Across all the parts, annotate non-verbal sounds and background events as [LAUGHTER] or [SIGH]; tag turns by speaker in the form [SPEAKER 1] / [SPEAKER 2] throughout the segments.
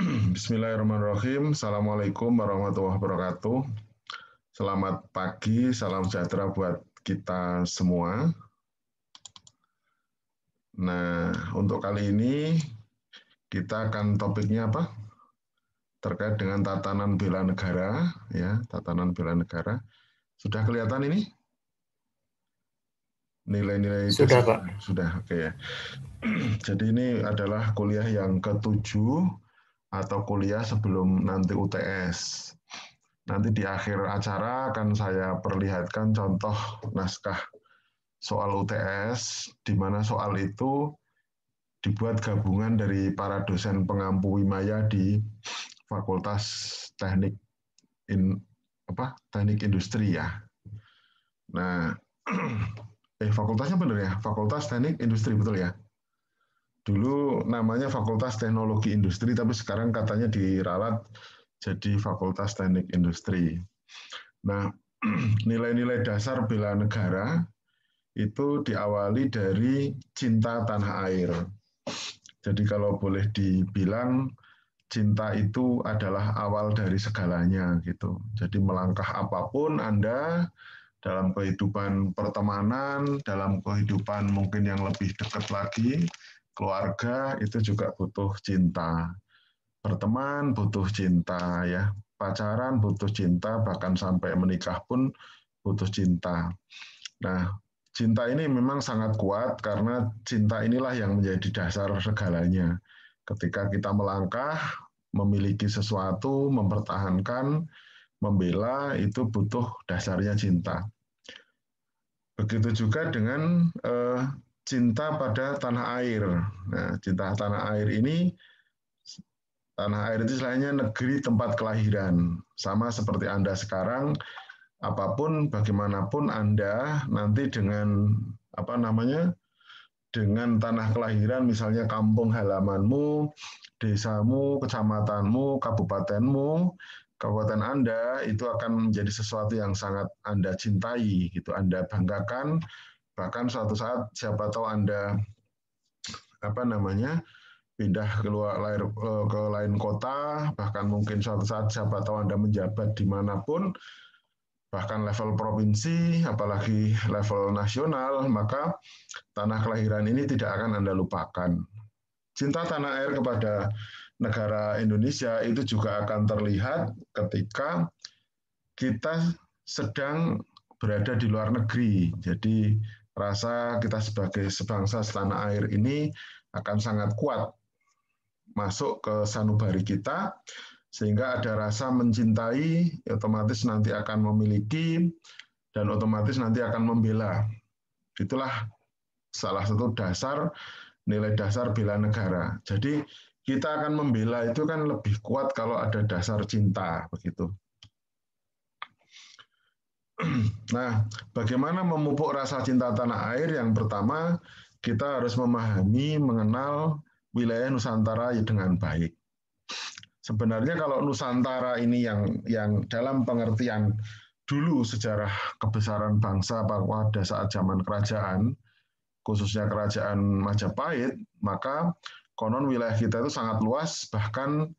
[SPEAKER 1] [CLEARS THROAT] Bismillahirrahmanirrahim. Assalamualaikum warahmatullahi wabarakatuh. Selamat pagi, salam sejahtera buat kita semua. Nah, untuk kali ini kita akan topiknya apa? Terkait dengan tatanan bela negara, ya, tatanan bela negara. Sudah kelihatan ini? Nilai-nilai sudah, Pak. Sudah, oke okay, ya. [CLEARS THROAT] Jadi ini adalah kuliah yang ketujuh atau kuliah sebelum nanti UTS. Nanti di akhir acara akan saya perlihatkan contoh naskah soal UTS, di mana soal itu dibuat gabungan dari para dosen pengampu Wimaya di Fakultas Teknik in, apa Teknik Industri ya. Nah, [CLEARS THROAT] eh fakultasnya benar ya, Fakultas Teknik Industri betul ya dulu namanya Fakultas Teknologi Industri, tapi sekarang katanya diralat jadi Fakultas Teknik Industri. Nah, [CLEARS THROAT] nilai-nilai dasar bela negara itu diawali dari cinta tanah air. Jadi kalau boleh dibilang cinta itu adalah awal dari segalanya gitu. Jadi melangkah apapun Anda dalam kehidupan pertemanan, dalam kehidupan mungkin yang lebih dekat lagi, keluarga itu juga butuh cinta, berteman butuh cinta ya, pacaran butuh cinta, bahkan sampai menikah pun butuh cinta. Nah, cinta ini memang sangat kuat karena cinta inilah yang menjadi dasar segalanya. Ketika kita melangkah, memiliki sesuatu, mempertahankan, membela itu butuh dasarnya cinta. Begitu juga dengan eh, cinta pada tanah air. Nah, cinta tanah air ini tanah air itu selainnya negeri tempat kelahiran. Sama seperti Anda sekarang, apapun bagaimanapun Anda nanti dengan apa namanya? dengan tanah kelahiran misalnya kampung halamanmu, desamu, kecamatanmu, kabupatenmu, kabupaten Anda itu akan menjadi sesuatu yang sangat Anda cintai gitu, Anda banggakan Bahkan suatu saat siapa tahu Anda apa namanya pindah keluar lahir, eh, ke lain kota, bahkan mungkin suatu saat siapa tahu Anda menjabat di dimanapun, bahkan level provinsi, apalagi level nasional, maka tanah kelahiran ini tidak akan Anda lupakan. Cinta tanah air kepada negara Indonesia itu juga akan terlihat ketika kita sedang berada di luar negeri. Jadi rasa kita sebagai sebangsa setanah air ini akan sangat kuat masuk ke sanubari kita sehingga ada rasa mencintai otomatis nanti akan memiliki dan otomatis nanti akan membela. Itulah salah satu dasar nilai dasar bela negara. Jadi kita akan membela itu kan lebih kuat kalau ada dasar cinta begitu. [CLEARS THROAT] Nah, bagaimana memupuk rasa cinta tanah air? Yang pertama, kita harus memahami, mengenal wilayah Nusantara dengan baik. Sebenarnya kalau Nusantara ini yang yang dalam pengertian dulu sejarah kebesaran bangsa bahwa pada saat zaman kerajaan, khususnya kerajaan Majapahit, maka konon wilayah kita itu sangat luas, bahkan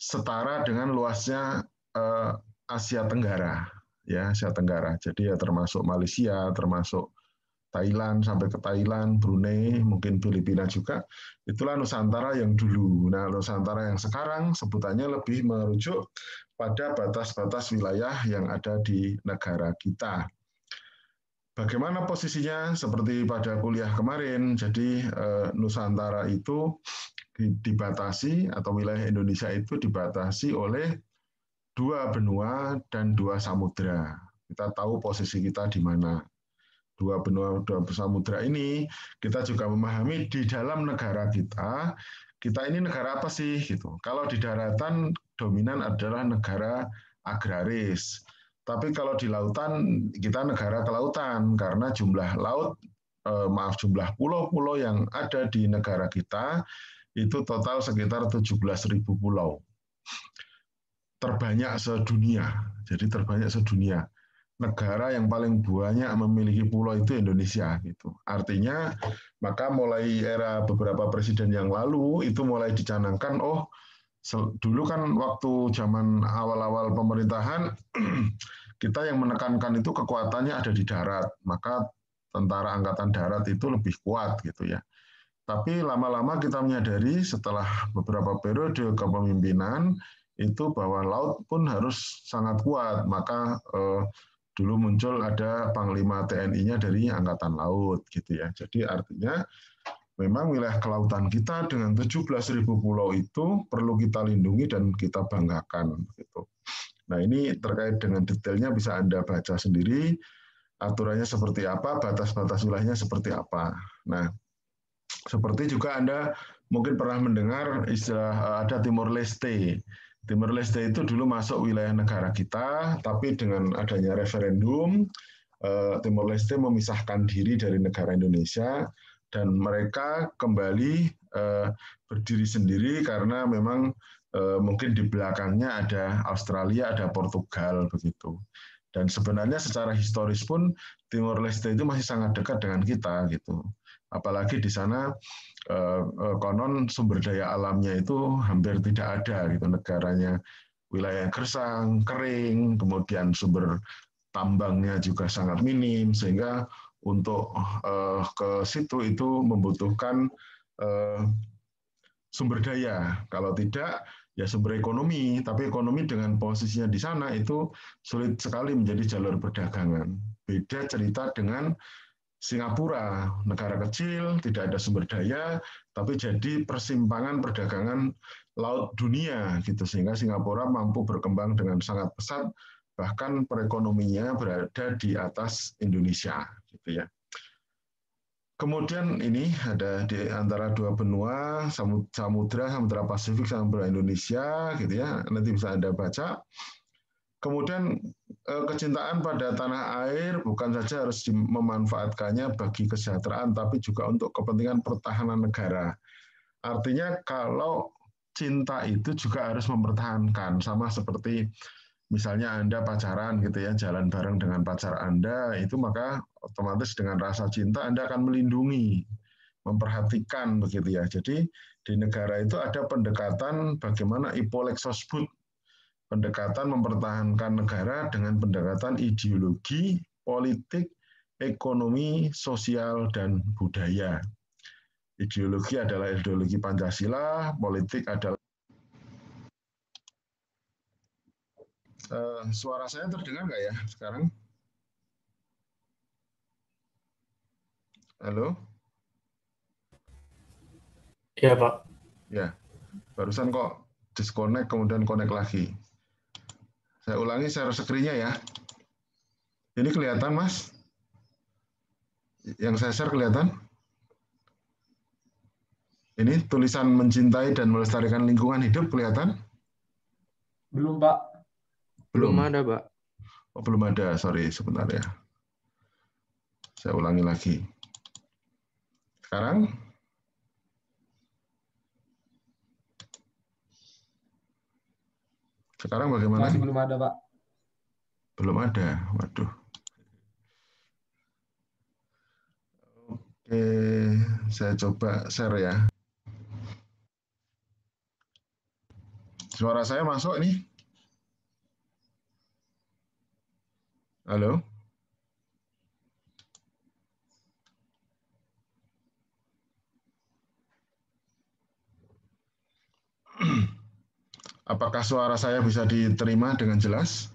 [SPEAKER 1] setara dengan luasnya eh, Asia Tenggara ya Asia Tenggara. Jadi ya termasuk Malaysia, termasuk Thailand sampai ke Thailand, Brunei, mungkin Filipina juga. Itulah Nusantara yang dulu. Nah, Nusantara yang sekarang sebutannya lebih merujuk pada batas-batas wilayah yang ada di negara kita. Bagaimana posisinya seperti pada kuliah kemarin? Jadi eh, Nusantara itu dibatasi atau wilayah Indonesia itu dibatasi oleh dua benua dan dua samudra. Kita tahu posisi kita di mana. Dua benua dua samudra ini kita juga memahami di dalam negara kita, kita ini negara apa sih gitu. Kalau di daratan dominan adalah negara agraris. Tapi kalau di lautan kita negara kelautan karena jumlah laut eh, maaf jumlah pulau-pulau yang ada di negara kita itu total sekitar 17.000 pulau terbanyak sedunia. Jadi terbanyak sedunia. Negara yang paling banyak memiliki pulau itu Indonesia gitu. Artinya maka mulai era beberapa presiden yang lalu itu mulai dicanangkan oh dulu kan waktu zaman awal-awal pemerintahan [CLEARS THROAT] kita yang menekankan itu kekuatannya ada di darat, maka tentara angkatan darat itu lebih kuat gitu ya. Tapi lama-lama kita menyadari setelah beberapa periode kepemimpinan itu bawah laut pun harus sangat kuat. Maka eh, dulu muncul ada panglima TNI-nya dari Angkatan Laut gitu ya. Jadi artinya memang wilayah kelautan kita dengan 17.000 pulau itu perlu kita lindungi dan kita banggakan gitu. Nah ini terkait dengan detailnya bisa Anda baca sendiri aturannya seperti apa, batas-batas wilayahnya seperti apa. Nah, seperti juga Anda mungkin pernah mendengar istilah eh, ada Timor Leste. Timor Leste itu dulu masuk wilayah negara kita, tapi dengan adanya referendum, eh, Timor Leste memisahkan diri dari negara Indonesia dan mereka kembali eh, berdiri sendiri karena memang eh, mungkin di belakangnya ada Australia, ada Portugal begitu. Dan sebenarnya secara historis pun Timor Leste itu masih sangat dekat dengan kita gitu apalagi di sana eh, eh, konon sumber daya alamnya itu hampir tidak ada gitu negaranya wilayah kersang kering kemudian sumber tambangnya juga sangat minim sehingga untuk eh, ke situ itu membutuhkan sumber daya kalau tidak ya sumber ekonomi tapi ekonomi dengan posisinya di sana itu sulit sekali menjadi jalur perdagangan beda cerita dengan Singapura, negara kecil, tidak ada sumber daya, tapi jadi persimpangan perdagangan laut dunia gitu sehingga Singapura mampu berkembang dengan sangat pesat bahkan perekonominya berada di atas Indonesia gitu ya. Kemudian ini ada di antara dua benua samudra samudra Pasifik samudra Indonesia gitu ya nanti bisa anda baca. Kemudian Eh, kecintaan pada tanah air bukan saja harus memanfaatkannya bagi kesejahteraan, tapi juga untuk kepentingan pertahanan negara. Artinya kalau cinta itu juga harus mempertahankan, sama seperti misalnya Anda pacaran gitu ya, jalan bareng dengan pacar Anda, itu maka otomatis dengan rasa cinta Anda akan melindungi, memperhatikan begitu ya. Jadi di negara itu ada pendekatan bagaimana ipolexosbud pendekatan mempertahankan negara dengan pendekatan ideologi, politik, ekonomi, sosial, dan budaya. Ideologi adalah ideologi Pancasila, politik adalah eh, suara saya terdengar nggak ya sekarang? Halo? Iya, Pak. Ya, barusan kok disconnect kemudian connect lagi. Saya ulangi share screen-nya ya. Ini kelihatan, Mas? Yang saya share kelihatan? Ini tulisan mencintai dan melestarikan lingkungan hidup kelihatan? Belum, Pak. Belum, belum ada, Pak. Oh, belum ada. Sorry, sebentar ya. Saya ulangi lagi. Sekarang Sekarang bagaimana? Masih belum ada, Pak. Belum ada. Waduh. Oke, saya coba share ya. Suara saya masuk ini? Halo? Apakah suara saya bisa diterima dengan jelas?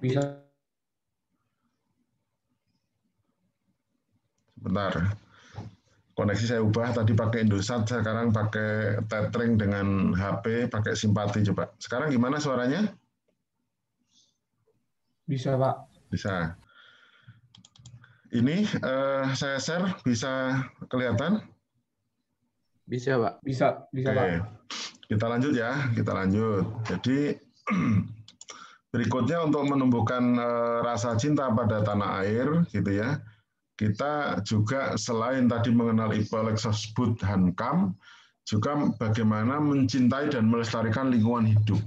[SPEAKER 1] Bisa. Sebentar, Koneksi saya ubah tadi pakai Indosat, sekarang pakai tethering dengan HP, pakai simpati coba. Sekarang gimana suaranya? Bisa, Pak. Bisa. Ini eh, saya share, bisa kelihatan? Bisa, Pak. Bisa, bisa, Oke. Pak. Kita lanjut ya, kita lanjut. Jadi [CLEARS THROAT] berikutnya untuk menumbuhkan eh, rasa cinta pada tanah air gitu ya. Kita juga selain tadi mengenal Iqbal Exosbud Hankam, juga bagaimana mencintai dan melestarikan lingkungan hidup.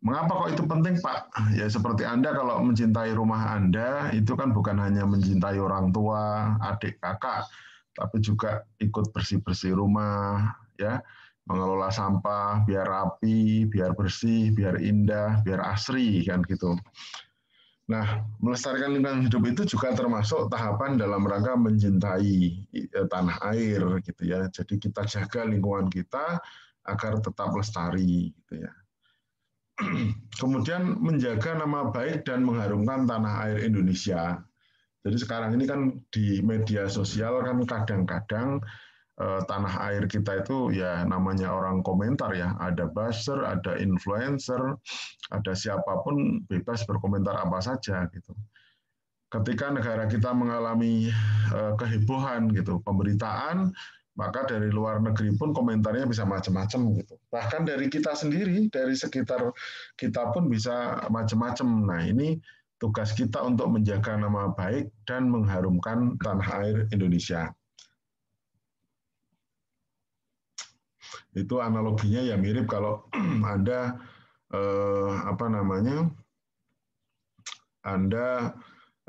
[SPEAKER 1] Mengapa kok itu penting, Pak? Ya seperti Anda kalau mencintai rumah Anda, itu kan bukan hanya mencintai orang tua, adik, kakak, tapi juga ikut bersih-bersih rumah, ya, mengelola sampah biar rapi, biar bersih, biar indah, biar asri kan gitu. Nah, melestarikan lingkungan hidup itu juga termasuk tahapan dalam rangka mencintai e, tanah air gitu ya. Jadi kita jaga lingkungan kita agar tetap lestari gitu ya. [CLEARS THROAT] Kemudian menjaga nama baik dan mengharumkan tanah air Indonesia jadi sekarang ini kan di media sosial kan kadang-kadang eh, tanah air kita itu ya namanya orang komentar ya, ada buzzer, ada influencer, ada siapapun bebas berkomentar apa saja gitu. Ketika negara kita mengalami eh, kehebohan gitu, pemberitaan maka dari luar negeri pun komentarnya bisa macam-macam gitu. Bahkan dari kita sendiri, dari sekitar kita pun bisa macam-macam. Nah, ini tugas kita untuk menjaga nama baik dan mengharumkan tanah air Indonesia. Itu analoginya ya mirip kalau [CLEARS THROAT] Anda eh, apa namanya? Anda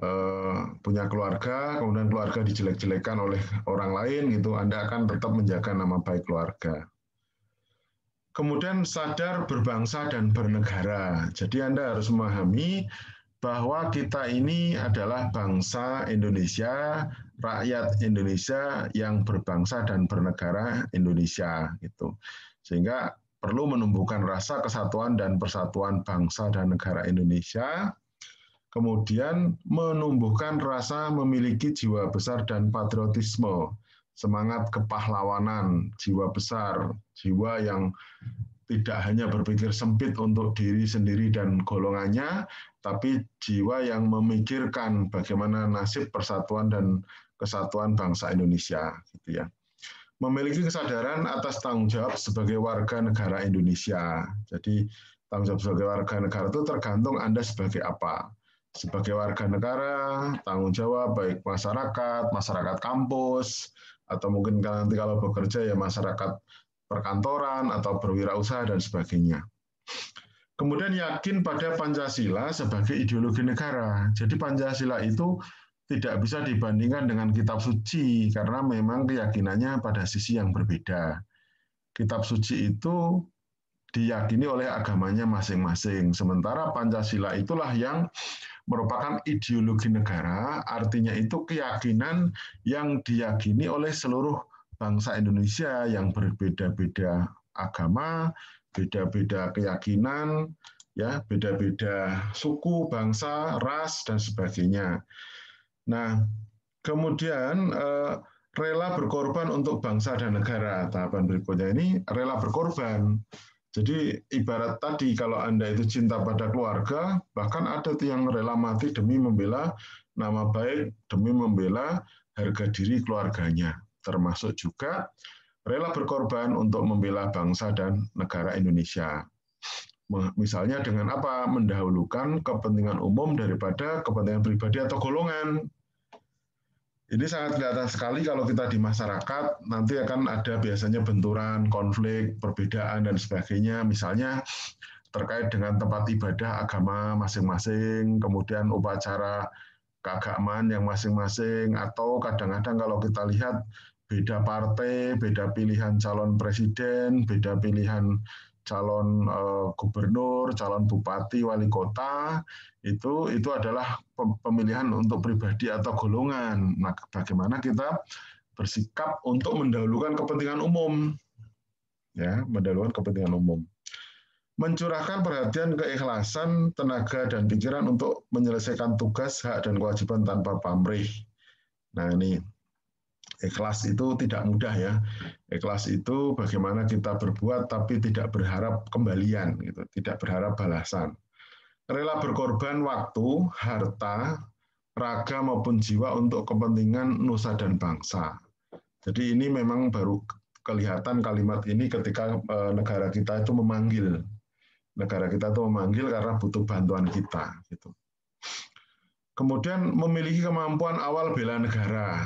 [SPEAKER 1] eh, punya keluarga, kemudian keluarga dijelek-jelekan oleh orang lain gitu, Anda akan tetap menjaga nama baik keluarga. Kemudian sadar berbangsa dan bernegara. Jadi Anda harus memahami bahwa kita ini adalah bangsa Indonesia, rakyat Indonesia yang berbangsa dan bernegara Indonesia gitu. Sehingga perlu menumbuhkan rasa kesatuan dan persatuan bangsa dan negara Indonesia, kemudian menumbuhkan rasa memiliki jiwa besar dan patriotisme, semangat kepahlawanan, jiwa besar, jiwa yang tidak hanya ya. berpikir sempit untuk diri sendiri dan golongannya, tapi jiwa yang memikirkan bagaimana nasib persatuan dan kesatuan bangsa Indonesia, gitu ya. Memiliki kesadaran atas tanggung jawab sebagai warga negara Indonesia. Jadi tanggung jawab sebagai warga negara itu tergantung Anda sebagai apa. Sebagai warga negara, tanggung jawab baik masyarakat, masyarakat kampus, atau mungkin nanti kalau bekerja ya masyarakat perkantoran atau berwirausaha dan sebagainya. Kemudian yakin pada Pancasila sebagai ideologi negara. Jadi Pancasila itu tidak bisa dibandingkan dengan kitab suci karena memang keyakinannya pada sisi yang berbeda. Kitab suci itu diyakini oleh agamanya masing-masing. Sementara Pancasila itulah yang merupakan ideologi negara, artinya itu keyakinan yang diyakini oleh seluruh bangsa Indonesia yang berbeda-beda agama, beda-beda keyakinan, ya, beda-beda suku, bangsa, ras dan sebagainya. Nah, kemudian eh, rela berkorban untuk bangsa dan negara. Tahapan berikutnya ini rela berkorban. Jadi ibarat tadi kalau Anda itu cinta pada keluarga, bahkan ada yang rela mati demi membela nama baik, demi membela harga diri keluarganya termasuk juga rela berkorban untuk membela bangsa dan negara Indonesia. Misalnya dengan apa? Mendahulukan kepentingan umum daripada kepentingan pribadi atau golongan. Ini sangat kelihatan sekali kalau kita di masyarakat, nanti akan ada biasanya benturan, konflik, perbedaan, dan sebagainya. Misalnya terkait dengan tempat ibadah agama masing-masing, kemudian upacara keagamaan yang masing-masing, atau kadang-kadang kalau kita lihat beda partai, beda pilihan calon presiden, beda pilihan calon uh, gubernur, calon bupati, wali kota itu itu adalah pemilihan untuk pribadi atau golongan. Nah, bagaimana kita bersikap untuk mendahulukan kepentingan umum? Ya, mendahulukan kepentingan umum. Mencurahkan perhatian, keikhlasan, tenaga dan pikiran untuk menyelesaikan tugas, hak dan kewajiban tanpa pamrih. Nah, ini Ikhlas itu tidak mudah ya. Ikhlas itu bagaimana kita berbuat tapi tidak berharap kembalian gitu, tidak berharap balasan. Rela berkorban waktu, harta, raga maupun jiwa untuk kepentingan nusa dan bangsa. Jadi ini memang baru kelihatan kalimat ini ketika e, negara kita itu memanggil. Negara kita itu memanggil karena butuh bantuan kita gitu. Kemudian memiliki kemampuan awal bela negara.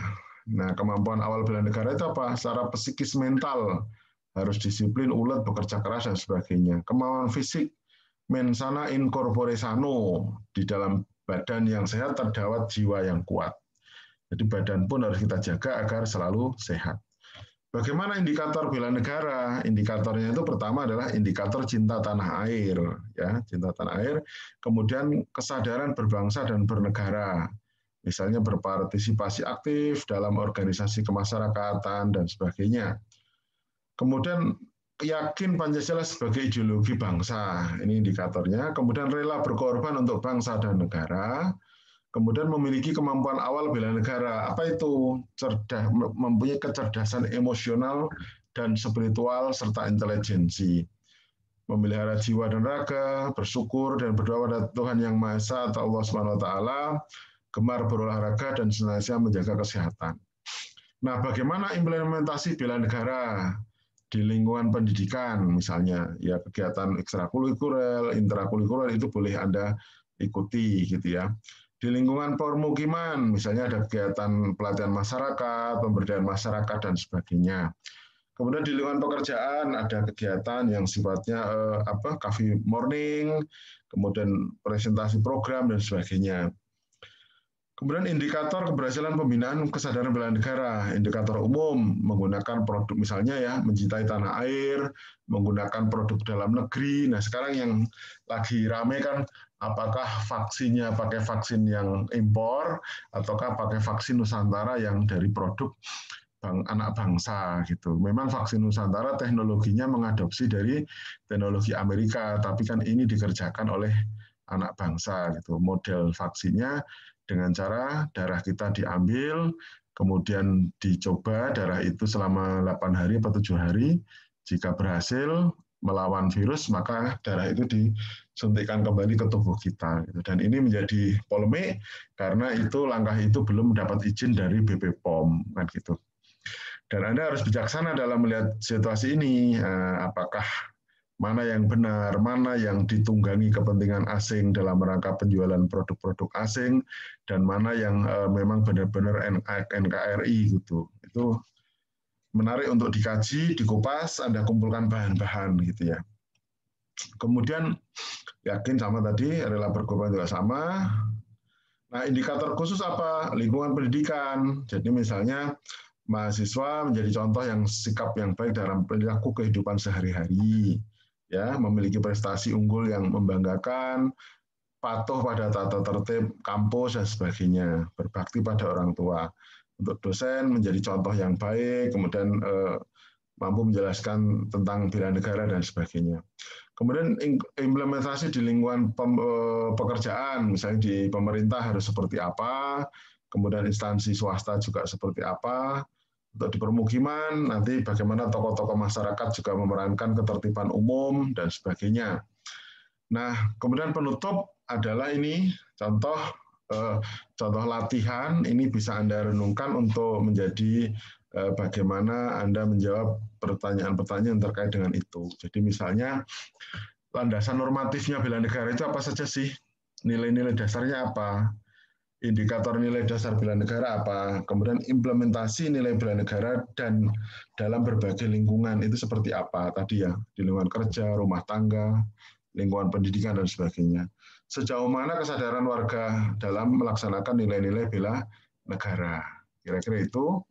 [SPEAKER 1] Nah, kemampuan awal bela negara itu apa? Secara psikis mental harus disiplin, ulet, bekerja keras dan sebagainya. Kemampuan fisik mensana incorpore sano di dalam badan yang sehat terdapat jiwa yang kuat. Jadi badan pun harus kita jaga agar selalu sehat. Bagaimana indikator bela negara? Indikatornya itu pertama adalah indikator cinta tanah air, ya, cinta tanah air. Kemudian kesadaran berbangsa dan bernegara misalnya berpartisipasi aktif dalam organisasi kemasyarakatan dan sebagainya. Kemudian yakin Pancasila sebagai ideologi bangsa, ini indikatornya, kemudian rela berkorban untuk bangsa dan negara, kemudian memiliki kemampuan awal bela negara. Apa itu? Cerdas, mempunyai kecerdasan emosional dan spiritual serta intelijensi memelihara jiwa dan raga, bersyukur dan berdoa pada Tuhan Yang Maha Esa atau Allah Subhanahu wa taala, gemar berolahraga dan senantiasa menjaga kesehatan. Nah, bagaimana implementasi bela negara di lingkungan pendidikan misalnya ya kegiatan ekstrakurikuler, intrakurikuler itu boleh Anda ikuti gitu ya. Di lingkungan permukiman misalnya ada kegiatan pelatihan masyarakat, pemberdayaan masyarakat dan sebagainya. Kemudian di lingkungan pekerjaan ada kegiatan yang sifatnya eh, apa coffee morning, kemudian presentasi program dan sebagainya. Kemudian indikator keberhasilan pembinaan kesadaran bela negara, indikator umum menggunakan produk misalnya ya mencintai tanah air, menggunakan produk dalam negeri. Nah sekarang yang lagi rame kan apakah vaksinnya pakai vaksin yang impor ataukah pakai vaksin Nusantara yang dari produk bang, anak bangsa gitu. Memang vaksin Nusantara teknologinya mengadopsi dari teknologi Amerika, tapi kan ini dikerjakan oleh anak bangsa gitu. Model vaksinnya dengan cara darah kita diambil, kemudian dicoba darah itu selama 8 hari atau 7 hari. Jika berhasil melawan virus, maka darah itu disuntikkan kembali ke tubuh kita. Gitu. Dan ini menjadi polemik karena itu langkah itu belum mendapat izin dari BP POM kan gitu. Dan Anda harus bijaksana dalam melihat situasi ini, eh, apakah mana yang benar, mana yang ditunggangi kepentingan asing dalam rangka penjualan produk-produk asing, dan mana yang eh, memang benar-benar NKRI gitu. Itu menarik untuk dikaji, dikupas, Anda kumpulkan bahan-bahan gitu ya. Kemudian yakin sama tadi, rela berkorban juga sama. Nah, indikator khusus apa? Lingkungan pendidikan. Jadi misalnya mahasiswa menjadi contoh yang sikap yang baik dalam perilaku kehidupan sehari-hari ya memiliki prestasi unggul yang membanggakan, patuh pada tata tertib kampus dan sebagainya, berbakti pada orang tua. Untuk dosen menjadi contoh yang baik, kemudian eh, mampu menjelaskan tentang bela negara dan sebagainya. Kemudian implementasi di lingkungan pem, eh, pekerjaan, misalnya di pemerintah harus seperti apa, kemudian instansi swasta juga seperti apa, untuk di permukiman, nanti bagaimana tokoh-tokoh masyarakat juga memerankan ketertiban umum dan sebagainya. Nah, kemudian penutup adalah ini contoh eh, contoh latihan ini bisa Anda renungkan untuk menjadi eh, bagaimana Anda menjawab pertanyaan-pertanyaan terkait dengan itu. Jadi misalnya landasan normatifnya bela negara itu apa saja sih? Nilai-nilai dasarnya apa? indikator nilai dasar bela negara apa, kemudian implementasi nilai bela negara dan dalam berbagai lingkungan itu seperti apa tadi ya, di lingkungan kerja, rumah tangga, lingkungan pendidikan dan sebagainya. Sejauh mana kesadaran warga dalam melaksanakan nilai-nilai bela negara. Kira-kira itu.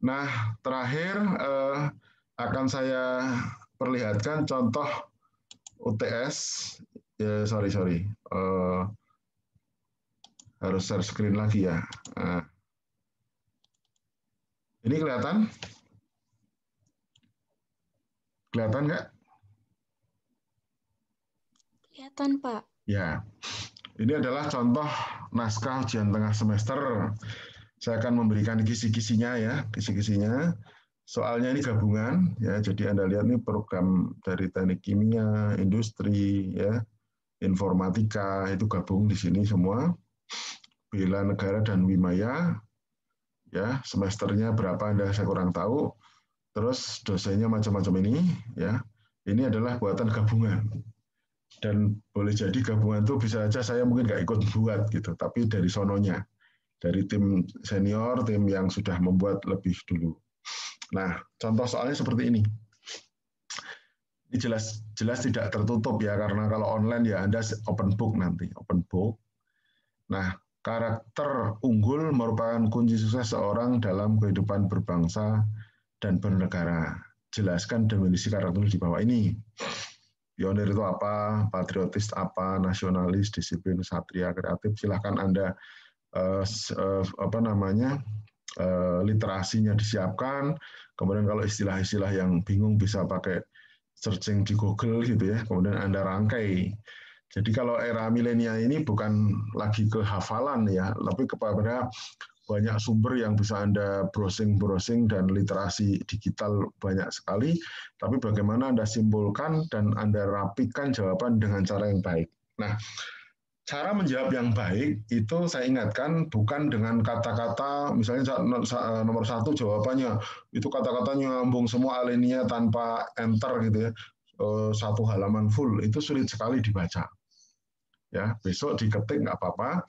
[SPEAKER 1] Nah, terakhir eh, akan saya perlihatkan contoh UTS, eh, ya, sorry sorry, eh, harus share screen lagi ya. Nah. Ini kelihatan? Kelihatan nggak? Kelihatan, Pak. Ya. Ini adalah contoh naskah ujian tengah semester. Saya akan memberikan kisi-kisinya ya, kisi-kisinya. Soalnya ini gabungan ya, jadi Anda lihat ini program dari teknik kimia, industri ya, informatika itu gabung di sini semua bela negara dan wimaya ya semesternya berapa anda saya kurang tahu terus dosennya macam-macam ini ya ini adalah buatan gabungan dan boleh jadi gabungan itu bisa aja saya mungkin nggak ikut buat gitu tapi dari sononya dari tim senior tim yang sudah membuat lebih dulu nah contoh soalnya seperti ini ini jelas jelas tidak tertutup ya karena kalau online ya anda open book nanti open book nah karakter unggul merupakan kunci sukses seorang dalam kehidupan berbangsa dan bernegara. Jelaskan definisi karakter di bawah ini. Pionir itu apa, patriotis apa, nasionalis, disiplin, satria, kreatif. Silahkan Anda eh, eh apa namanya eh, literasinya disiapkan. Kemudian kalau istilah-istilah yang bingung bisa pakai searching di Google gitu ya. Kemudian Anda rangkai jadi kalau era milenial ini bukan lagi ke hafalan ya, tapi kepada banyak sumber yang bisa Anda browsing-browsing dan literasi digital banyak sekali, tapi bagaimana Anda simpulkan dan Anda rapikan jawaban dengan cara yang baik. Nah, cara menjawab yang baik itu saya ingatkan bukan dengan kata-kata misalnya nomor satu jawabannya itu kata katanya nyambung semua alinea tanpa enter gitu ya oh, satu halaman full itu sulit sekali dibaca ya besok diketik nggak apa-apa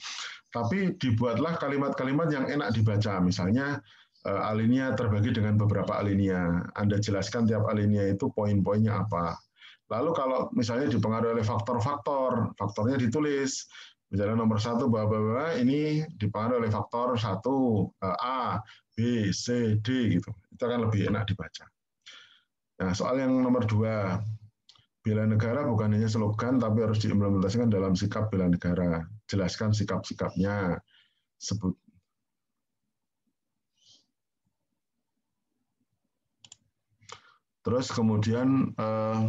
[SPEAKER 1] tapi dibuatlah kalimat-kalimat yang enak dibaca misalnya eh, alinea terbagi dengan beberapa alinia. Anda jelaskan tiap alinia itu poin-poinnya apa lalu kalau misalnya dipengaruhi oleh faktor-faktor faktornya ditulis misalnya nomor satu bahwa ini dipengaruhi oleh faktor satu eh, A B C D gitu itu akan lebih enak dibaca nah soal yang nomor dua bela negara bukan hanya slogan, tapi harus diimplementasikan dalam sikap bela negara. Jelaskan sikap-sikapnya. Sebut Terus kemudian eh,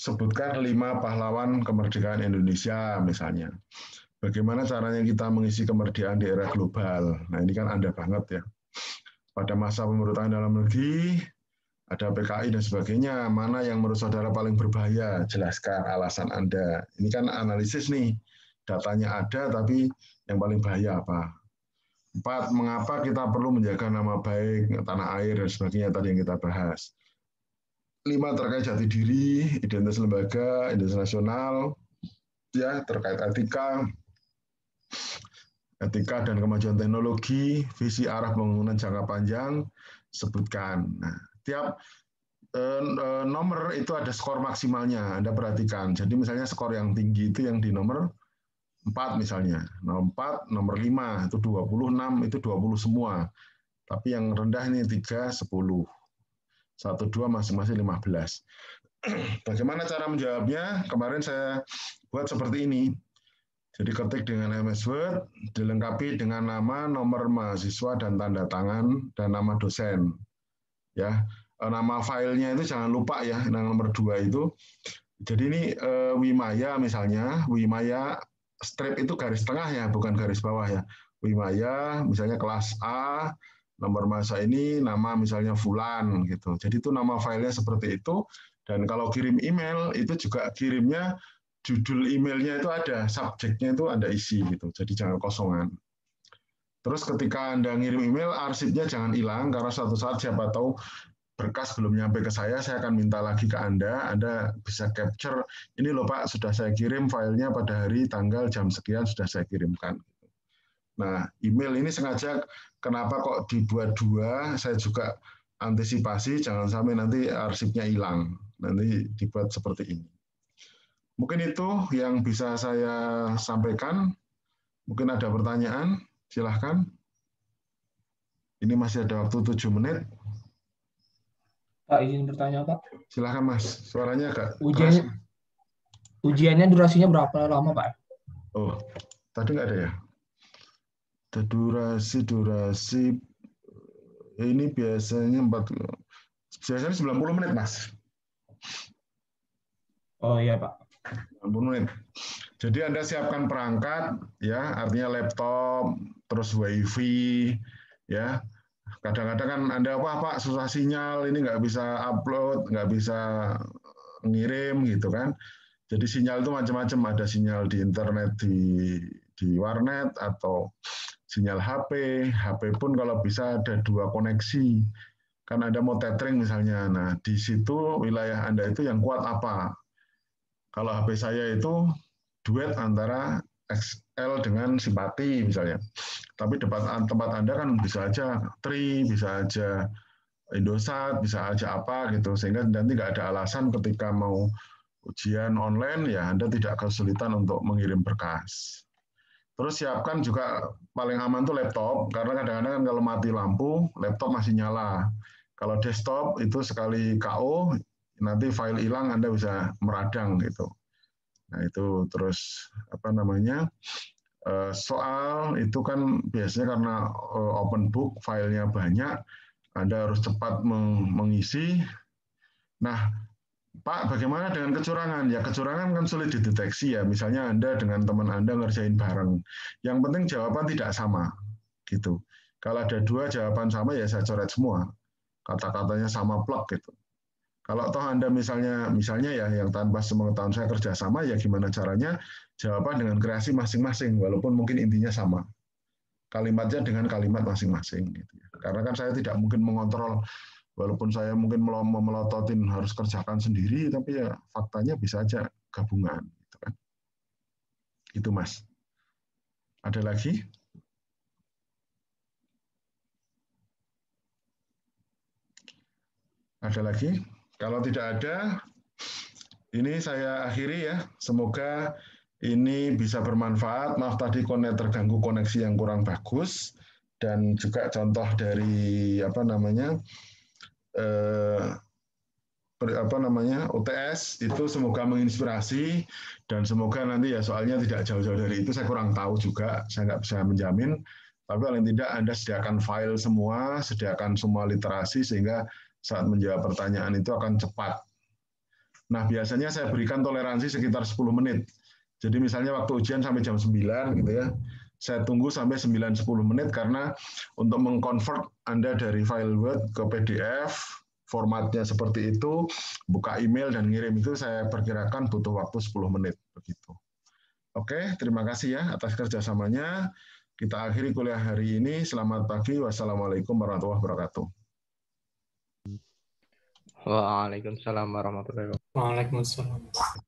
[SPEAKER 1] sebutkan lima pahlawan kemerdekaan Indonesia misalnya. Bagaimana caranya kita mengisi kemerdekaan di era global? Nah ini kan Anda banget ya. Pada masa pemerintahan dalam negeri, ada PKI dan sebagainya, mana yang menurut saudara paling berbahaya, jelaskan alasan Anda. Ini kan analisis nih, datanya ada tapi yang paling bahaya apa. Empat, mengapa kita perlu menjaga nama baik, tanah air, dan sebagainya tadi yang kita bahas. Lima, terkait jati diri, identitas lembaga, identitas nasional, ya terkait etika, etika dan kemajuan teknologi, visi arah pembangunan jangka panjang, sebutkan. Nah, setiap eh, eh, nomor itu ada skor maksimalnya, Anda perhatikan. Jadi misalnya skor yang tinggi itu yang di nomor 4 misalnya. Nomor 4, nomor 5 itu 26, itu 20 semua. Tapi yang rendah ini 3, 10. 1, 2 masing-masing 15. Bagaimana cara menjawabnya? Kemarin saya buat seperti ini. Jadi ketik dengan MS Word, dilengkapi dengan nama, nomor mahasiswa, dan tanda tangan, dan nama dosen ya eh, nama filenya itu jangan lupa ya yang nomor dua itu jadi ini eh, Wimaya misalnya Wimaya strip itu garis tengah ya bukan garis bawah ya Wimaya misalnya kelas A nomor masa ini nama misalnya Fulan gitu jadi itu nama filenya seperti itu dan kalau kirim email itu juga kirimnya judul emailnya itu ada subjeknya itu ada isi gitu jadi jangan kosongan Terus ketika Anda ngirim email, arsipnya jangan hilang karena suatu saat siapa tahu berkas belum nyampe ke saya, saya akan minta lagi ke Anda, Anda bisa capture, ini loh Pak, sudah saya kirim filenya pada hari, tanggal, jam sekian sudah saya kirimkan. Nah, email ini sengaja kenapa kok dibuat dua, saya juga antisipasi, jangan sampai nanti arsipnya hilang, nanti dibuat seperti ini. Mungkin itu yang bisa saya sampaikan, mungkin ada pertanyaan. Silahkan. Ini masih ada waktu tujuh menit. Pak, izin bertanya, Pak. Silahkan, Mas. Suaranya agak Ujian, Ujiannya durasinya berapa lama, Pak? Oh, tadi nggak ada ya? Durasi, durasi, ya, ini biasanya 4, biasanya 90 menit, Mas. Oh iya, Pak. 90 menit. Jadi Anda siapkan perangkat, ya, artinya laptop, terus wifi, ya. Kadang-kadang kan Anda, apa Pak, susah sinyal, ini nggak bisa upload, nggak bisa ngirim, gitu kan. Jadi sinyal itu macam-macam, ada sinyal di internet, di, di warnet, atau sinyal HP. HP pun kalau bisa ada dua koneksi. Kan Anda mau tethering misalnya. Nah, di situ wilayah Anda itu yang kuat apa. Kalau HP saya itu duet antara XL dengan simpati misalnya. Tapi tempat, tempat Anda kan bisa aja tri, bisa aja Indosat, bisa aja apa gitu. Sehingga nanti nggak ada alasan ketika mau ujian online ya Anda tidak kesulitan untuk mengirim berkas. Terus siapkan juga paling aman tuh laptop karena kadang-kadang kan kalau mati lampu laptop masih nyala. Kalau desktop itu sekali KO nanti file hilang Anda bisa meradang gitu. Nah itu terus apa namanya eh, soal itu kan biasanya karena eh, open book filenya banyak, anda harus cepat mengisi. Nah Pak, bagaimana dengan kecurangan? Ya kecurangan kan sulit dideteksi ya. Misalnya Anda dengan teman Anda ngerjain bareng. Yang penting jawaban tidak sama. gitu. Kalau ada dua jawaban sama ya saya coret semua. Kata-katanya sama plek gitu. Kalau toh Anda misalnya misalnya ya yang tanpa sepengetahuan saya kerjasama, ya gimana caranya? Jawaban dengan kreasi masing-masing, walaupun mungkin intinya sama. Kalimatnya dengan kalimat masing-masing. Gitu ya. Karena kan saya tidak mungkin mengontrol, walaupun saya mungkin melototin harus kerjakan sendiri, tapi ya faktanya bisa aja gabungan. Gitu kan. Itu mas. Ada lagi? Ada lagi? Kalau tidak ada, ini saya akhiri ya. Semoga ini bisa bermanfaat. Maaf tadi konek terganggu koneksi yang kurang bagus dan juga contoh dari apa namanya eh, apa namanya UTS itu semoga menginspirasi dan semoga nanti ya soalnya tidak jauh-jauh dari itu saya kurang tahu juga saya nggak bisa menjamin tapi paling tidak anda sediakan file semua sediakan semua literasi sehingga saat menjawab pertanyaan itu akan cepat. Nah, biasanya saya berikan toleransi sekitar 10 menit. Jadi misalnya waktu ujian sampai jam 9 gitu ya. Saya tunggu sampai 9 10 menit karena untuk mengkonvert Anda dari file Word ke PDF, formatnya seperti itu, buka email dan ngirim itu saya perkirakan butuh waktu 10 menit begitu. Oke, terima kasih ya atas kerjasamanya. Kita akhiri kuliah hari ini. Selamat pagi. Wassalamualaikum warahmatullahi wabarakatuh. Waalaikumsalam warahmatullahi wabarakatuh. Waalaikumsalam.